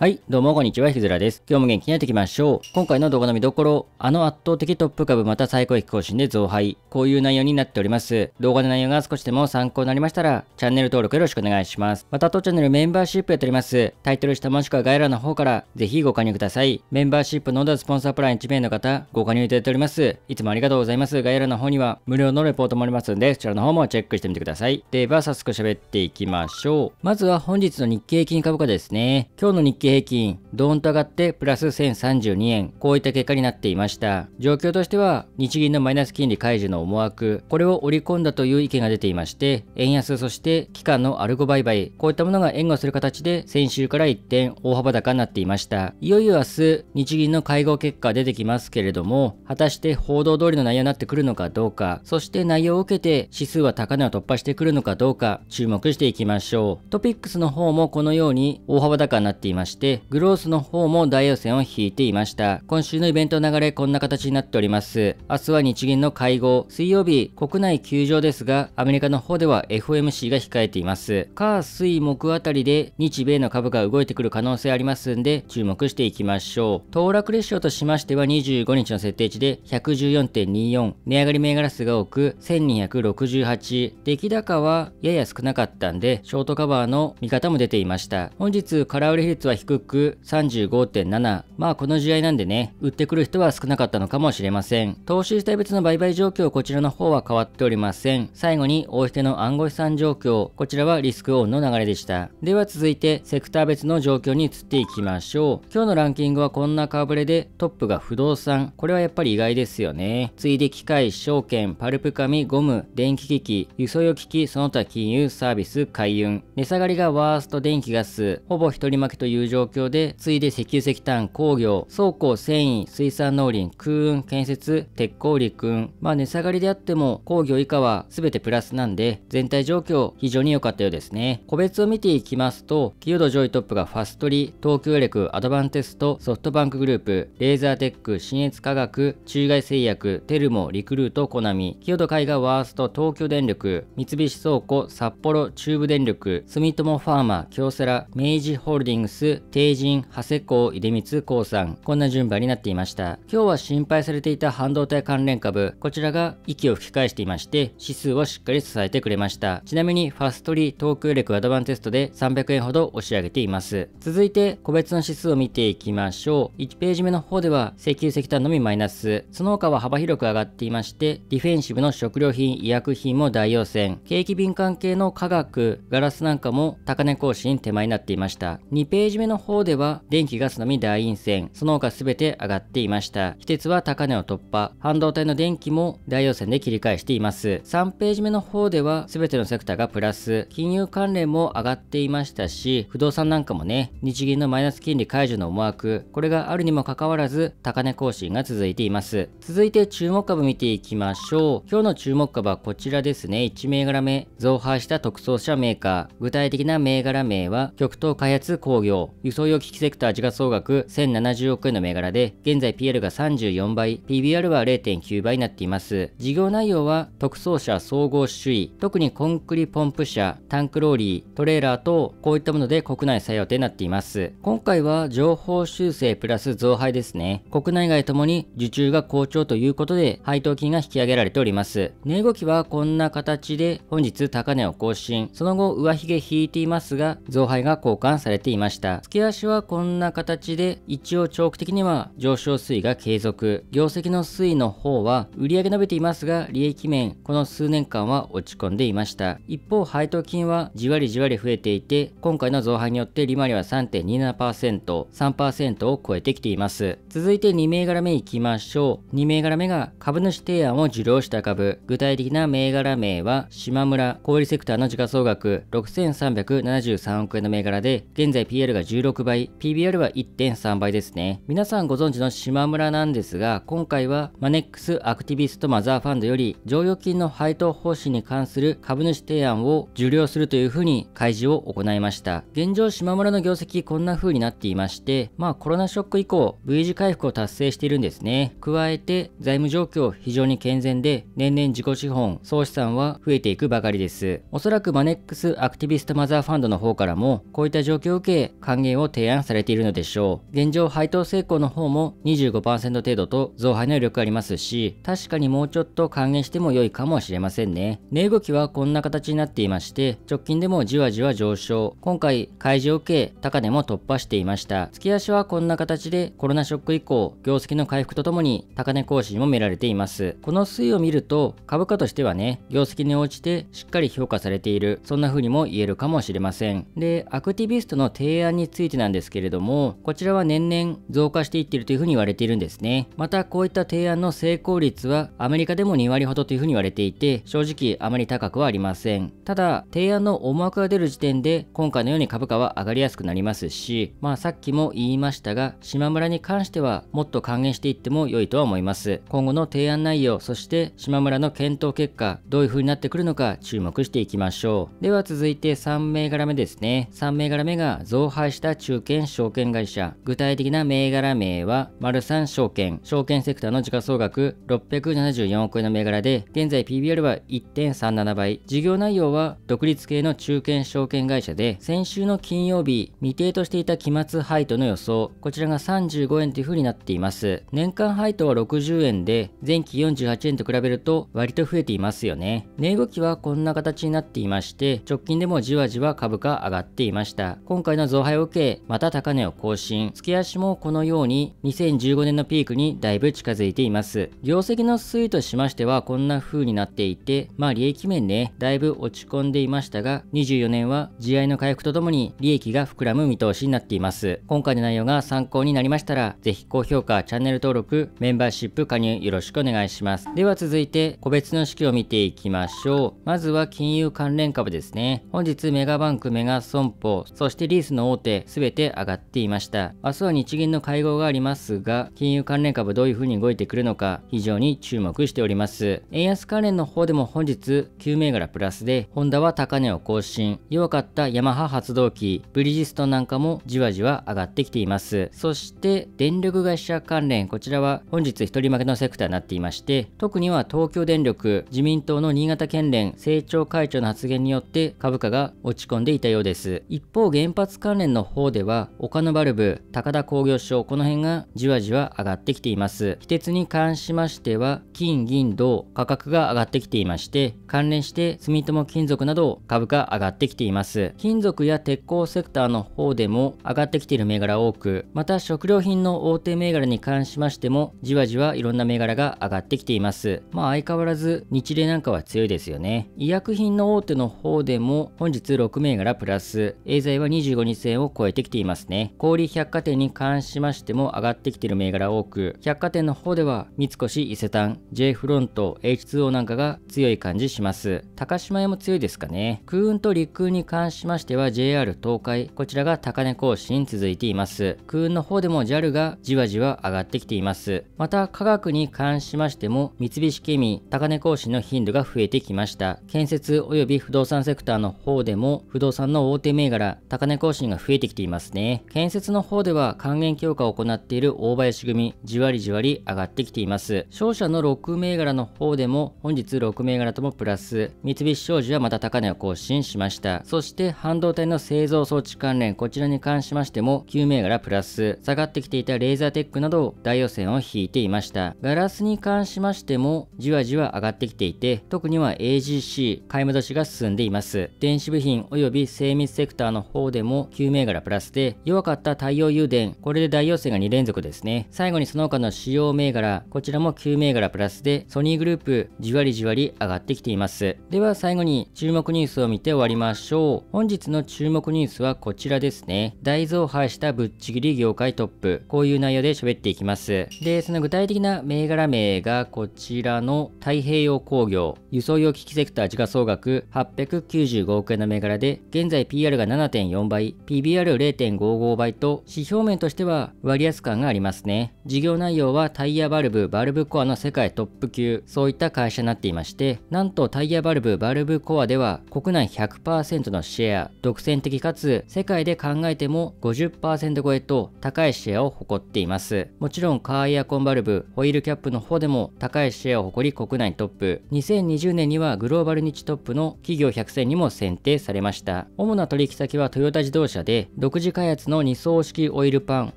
はい、どうもこんにちは、ひずらです。今日も元気にやっていきましょう。今回の動画の見どころ、あの圧倒的トップ株また最高益更新で増配。こういう内容になっております。動画の内容が少しでも参考になりましたら、チャンネル登録よろしくお願いします。また当チャンネルメンバーシップやっております。タイトル下もしくは概要欄の方から、ぜひご加入ください。メンバーシップのーダスポンサープラン1名の方、ご加入いただいております。いつもありがとうございます。概要欄の方には、無料のレポートもありますので、そちらの方もチェックしてみてください。では、早速喋っていきましょう。まずは本日の日経金株価ですね。今日の日経平均、ドーンと上がってプラス1032円、こういった結果になっていました。状況としては、日銀のマイナス金利解除の思惑、これを織り込んだという意見が出ていまして、円安、そして期間のアルゴ売買、こういったものが援護する形で、先週から一転大幅高になっていました。いよいよ明日、日銀の会合結果出てきますけれども、果たして報道通りの内容になってくるのかどうか、そして内容を受けて指数は高値を突破してくるのかどうか、注目していきましょう。トピックスの方もこのように大幅高になっていました。してグロースの方も大予選を引いていました今週のイベント流れこんな形になっております明日は日銀の会合水曜日国内休場ですがアメリカの方では FOMC が控えています火水木あたりで日米の株が動いてくる可能性ありますんで注目していきましょう騰落列車としましては25日の設定値で114.24値上がり銘柄数が多く1268出来高はやや少なかったんでショートカバーの見方も出ていました本日空売り比率は低く35.7。まあこの試合なんでね、売ってくる人は少なかったのかもしれません。投資主体別の売買状況こちらの方は変わっておりません。最後に大引けの暗号資産状況。こちらはリスクオンの流れでした。では続いてセクター別の状況に移っていきましょう。今日のランキングはこんな顔ぶれでトップが不動産。これはやっぱり意外ですよね。次いで機械、証券、パルプ紙、ゴム、電気機器、輸送用機器、その他金融、サービス、海運。値下がりがワースト電気ガス。ほぼ一人負けという状状況で、次いで石油石炭、工業、倉庫、繊維、水産農林、空運、建設、鉄鋼陸運。まあ値下がりであっても工業以下は全てプラスなんで、全体状況非常に良かったようですね。個別を見ていきますと、企業度上位トップがファストリ、東京エレク、アドバンテスト、ソフトバンクグループ、レーザーテック、新越科学、中外製薬、テルモ、リクルート、コナミ。企業度会がワースト、東京電力、三菱倉庫、札幌、中部電力、住友ファーマ、京セラ、明治ホールディングス、帝人、長谷港、出光、興産、こんな順番になっていました。今日は心配されていた半導体関連株、こちらが息を吹き返していまして、指数をしっかり支えてくれました。ちなみに、ファストリー、東空力アドバンテストで300円ほど押し上げています。続いて、個別の指数を見ていきましょう。1ページ目の方では、石油石炭のみマイナス、その他は幅広く上がっていまして、ディフェンシブの食料品、医薬品も大要線。景気敏感系の化学、ガラスなんかも高値更新手前になっていました。2ページ目のの方では電気ガスのみ大陰線、その他全て上がっていました。非鉄は高値を突破、半導体の電気も大陽線で切り返しています。3ページ目の方では全てのセクターがプラス、金融関連も上がっていましたし、不動産なんかもね、日銀のマイナス金利解除の思惑、これがあるにもかかわらず高値更新が続いています。続いて注目株見ていきましょう。今日の注目株はこちらですね。1銘柄目、増配した特捜車メーカー。具体的な銘柄名は、極東開発工業、輸送用機器セクター時価総額1070億円の銘柄で、現在 PR が34倍、PBR は0.9倍になっています。事業内容は、特装車総合主義、特にコンクリポンプ車、タンクローリー、トレーラーと、こういったもので国内採用となっています。今回は情報修正プラス増配ですね。国内外ともに受注が好調ということで、配当金が引き上げられております。値動きはこんな形で、本日高値を更新、その後上髭引いていますが、増配が交換されていました。き足はこんな形で、一応長期的には上昇推移が継続。業績の推移の方は、売上伸びていますが、利益面、この数年間は落ち込んでいました。一方、配当金はじわりじわり増えていて、今回の増配によって利回りは3.27%、3%を超えてきています。続いて2銘柄目いきましょう。2銘柄目が株主提案を受領した株。具体的な銘柄名は、島村、小売セクターの時価総額6373億円の銘柄で、現在 PL が16 1 6倍、PBR は1.3倍ですね。皆さんご存知の島村なんですが、今回はマネックスアクティビストマザーファンドより剰余金の配当方針に関する株主提案を受領するというふうに開示を行いました。現状島村の業績こんな風になっていまして、まあコロナショック以降 V 字回復を達成しているんですね。加えて財務状況非常に健全で年々自己資本、総資産は増えていくばかりです。おそらくマネックスアクティビストマザーファンドの方からもこういった状況を受け歓迎を提案されているのでしょう。現状配当成功の方も25%程度と増配の余力ありますし、確かにもうちょっと還元しても良いかもしれませんね。値動きはこんな形になっていまして、直近でもじわじわ上昇。今回、開示を受け、高値も突破していました。月足はこんな形でコロナショック以降、業績の回復とともに高値更新も見られています。この推移を見ると、株価としてはね、業績に応じてしっかり評価されている、そんな風にも言えるかもしれません。で、アクティビストの提案についいてなんですけれども、こちらは年々増加していっているというふうに言われているんですね。また、こういった提案の成功率はアメリカでも2割ほどというふうに言われていて、正直あまり高くはありません。ただ、提案の思惑が出る時点で、今回のように株価は上がりやすくなりますし、まあさっきも言いましたが、島村に関してはもっと還元していっても良いとは思います。今後の提案内容、そして島村の検討結果、どういう風になってくるのか注目していきましょう。では続いて3銘柄目ですね。3銘柄目が増配した中堅証券会社。具体的な銘柄名は、丸三証券。証券セクターの時価総額674億円の銘柄で、現在 PBR は1.37倍。事業内容は、独立系の中堅証券会社で、先週の金曜日、未定としていた期末配当の予想、こちらが35円という風になっています。年間配当は60円で、前期48円と比べると割と増えていますよね。値動きはこんな形になっていまして、直近でもじわじわ株価上がっていました。今回の増配を受けけ、また高値を更新。月足もこのように2015年のピークにだいぶ近づいています。業績の推移としましてはこんな風になっていて、まあ利益面ね、だいぶ落ち込んでいましたが、24年は地合の回復とともに利益が膨らむ見通しになっています。今回の内容が参考になりましたら、是非高評価、チャンネル登録、メンバーシップ加入よろしくお願いします。では続いて、個別の式を見ていきましょう。まずは金融関連株ですね。本日メガバンク、メガ損保、そしてリースの大手、全て上がっていました。明日は日銀の会合がありますが、金融関連株どういう風に動いてくるのか、非常に注目しております。円安関連の方でも本日、9銘柄プラスで、ホンダは高値を更新、弱かったヤマハ発動機、ブリヂストンなんかもじわじわ上がってきています。そして、電力会社関連、こちらは本日1人負けのセクターになっていまして、特には東京電力、自民党の新潟県連政調会長の発言によって株価が落ち込んでいたようです。一方、原発関連の方方では、岡のバルブ、高田工業所、この辺がじわじわ上がってきています。非鉄に関しましては、金、銀、銅、価格が上がってきていまして、関連して住友金属など株価上がってきています。金属や鉄鋼セクターの方でも上がってきている銘柄多く、また食料品の大手銘柄に関しましても、じわじわいろんな銘柄が上がってきています。まあ相変わらず日例なんかは強いですよね。医薬品の大手の方でも本日6銘柄プラス、エーザイは25日線を超ええてきていますね。小売百貨店に関しましても上がってきている銘柄多く、百貨店の方では三越伊勢丹、J フロント、H2O なんかが強い感じします。高島屋も強いですかね。空運と陸運に関しましては JR 東海、こちらが高値更新続いています。空運の方でも JAL がじわじわ上がってきています。また科学に関しましても三菱ケミ、高値更新の頻度が増えてきました。建設及び不動産セクターの方でも不動産の大手銘柄、高値更新が増えてきていますね。建設の方では還元強化を行っている大林組、じわりじわり上がってきています。商社の6銘柄の方でも本日6銘柄ともプラス、三菱商事はまた高値を更新しました。そして半導体の製造装置関連、こちらに関しましても9銘柄プラス、下がってきていたレーザーテックなど大予選を引いていました。ガラスに関しましてもじわじわ上がってきていて、特には AGC、買い戻しが進んでいます。電子部品及び精密セクターの方でも9銘柄プラスで、弱かった太陽油電これで大陽線が2連続ですね。最後にその他の主要銘柄、こちらも9銘柄プラスで、ソニーグループ、じわりじわり上がってきています。では最後に注目ニュースを見て終わりましょう。本日の注目ニュースはこちらですね。大増配したぶっちぎり業界トップ。こういう内容で喋っていきます。で、その具体的な銘柄名がこちらの太平洋工業、輸送用機器セクター時価総額895億円の銘柄で、現在 PR が7.4倍、PBR 0.55倍と、指標面としては割安感がありますね。事業内容はタイヤバルブ、バルブコアの世界トップ級、そういった会社になっていまして、なんとタイヤバルブ、バルブコアでは国内100%のシェア、独占的かつ世界で考えても50%超えと高いシェアを誇っています。もちろんカーエアコンバルブ、ホイールキャップの方でも高いシェアを誇り国内トップ、2020年にはグローバル日トップの企業100選にも選定されました。主な取引先はトヨタ自動車で、独自開発の2層式オイルパン、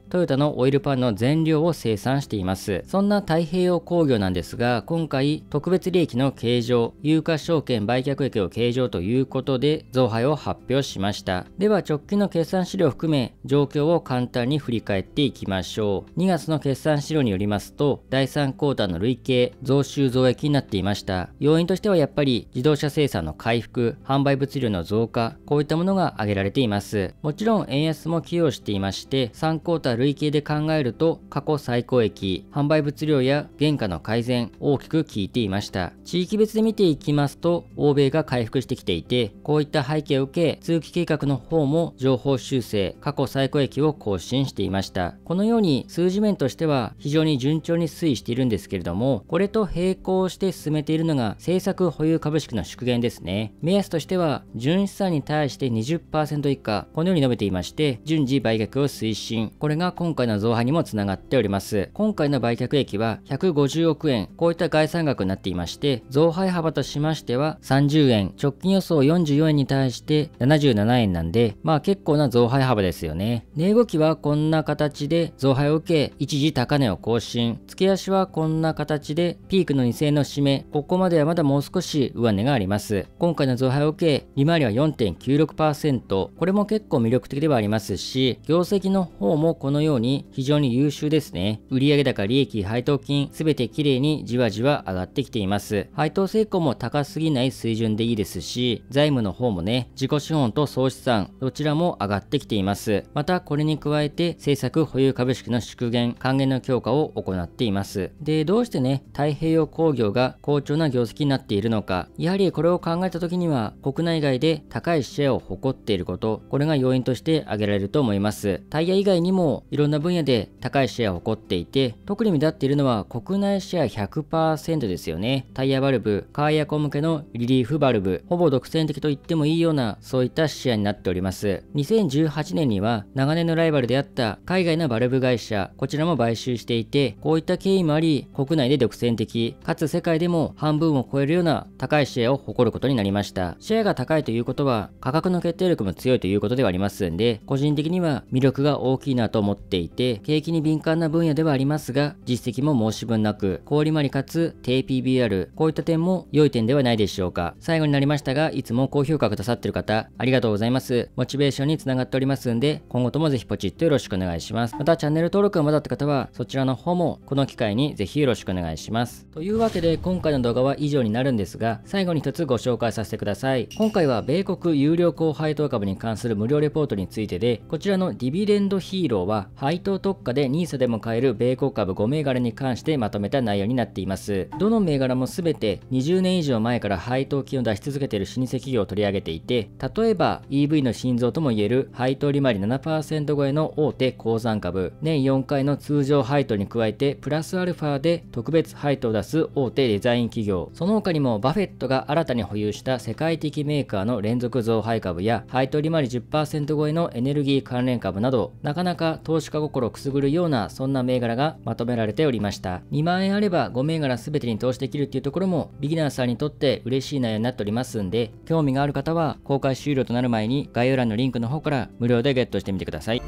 トヨタのオイルパンの全量を生産しています。そんな太平洋工業なんですが、今回特別利益の計上、有価証券売却益を計上ということで、増配を発表しました。では直近の決算資料を含め、状況を簡単に振り返っていきましょう。2月の決算資料によりますと、第3クォーターの累計増収増益になっていました。要因としてはやっぱり自動車生産の回復、販売物量の増加、こういったものが挙げられています。もちろん円安も寄与していまして3クォーター累計で考えると過去最高益販売物量や原価の改善大きく効いていました地域別で見ていきますと欧米が回復してきていてこういった背景を受け通期計画の方も情報修正過去最高益を更新していましたこのように数字面としては非常に順調に推移しているんですけれどもこれと並行して進めているのが政策保有株式の縮減ですね目安としては純資産に対して20%以下このように述べていままして、順次売却を推進。これが今回の増配にもつながっております。今回の売却益は150億円、こういった概算額になっていまして、増配幅としましては30円、直近予想44円に対して77円なんで、まあ結構な増配幅ですよね。値動きはこんな形で増配を受け、一時高値を更新。付け足はこんな形で、ピークの2000円の締め、ここまではまだもう少し上値があります。今回の増配を受け、利回りは4.96%。これも結構魅力的ではありますし、業績の方もこのように非常に優秀ですね。売上高、利益、配当金、すべて綺麗にじわじわ上がってきています。配当成功も高すぎない水準でいいですし、財務の方もね、自己資本と総資産、どちらも上がってきています。また、これに加えて、政策保有株式の縮減、還元の強化を行っています。で、どうしてね、太平洋工業が好調な業績になっているのか、やはりこれを考えた時には、国内外で高いシェアを誇っていること、これが要因として挙げられると思います。タイヤ以外にもいろんな分野で高いシェアを誇っていて、特に目立っているのは国内シェア100%ですよね。タイヤバルブ、カーエアコン向けのリリーフバルブ、ほぼ独占的と言ってもいいようなそういったシェアになっております。2018年には長年のライバルであった海外のバルブ会社、こちらも買収していて、こういった経緯もあり、国内で独占的、かつ世界でも半分を超えるような高いシェアを誇ることになりました。シェアが高いということは価格の決定力も強いということではありますんで、で、個人的には魅力が大きいなと思っていて、景気に敏感な分野ではありますが、実績も申し分なく、小売まりかつ低 PBR、こういった点も良い点ではないでしょうか。最後になりましたが、いつも高評価くださってる方、ありがとうございます。モチベーションにつながっておりますんで、今後ともぜひポチッとよろしくお願いします。また、チャンネル登録がまだった方は、そちらの方もこの機会にぜひよろしくお願いします。というわけで、今回の動画は以上になるんですが、最後に一つご紹介させてください。今回は米国有料後配当株に関する無料レポートについてついてで、こちらのディビデンドヒーローは、配当特価で NISA でも買える米国株5銘柄に関してまとめた内容になっています。どの銘柄もすべて20年以上前から配当金を出し続けている老舗企業を取り上げていて、例えば EV の心臓ともいえる配当利回り7%超えの大手鉱山株、年4回の通常配当に加えて、プラスアルファで特別配当を出す大手デザイン企業、その他にもバフェットが新たに保有した世界的メーカーの連続増配株や配当利回り10%超えのエネルギー関連株など、なかなか投資家心をくすぐるような、そんな銘柄がまとめられておりました。2万円あれば5銘柄全てに投資できるっていうところも、ビギナーさんにとって嬉しい内容になっておりますんで、興味がある方は公開終了となる前に概要欄のリンクの方から無料でゲットしてみてください。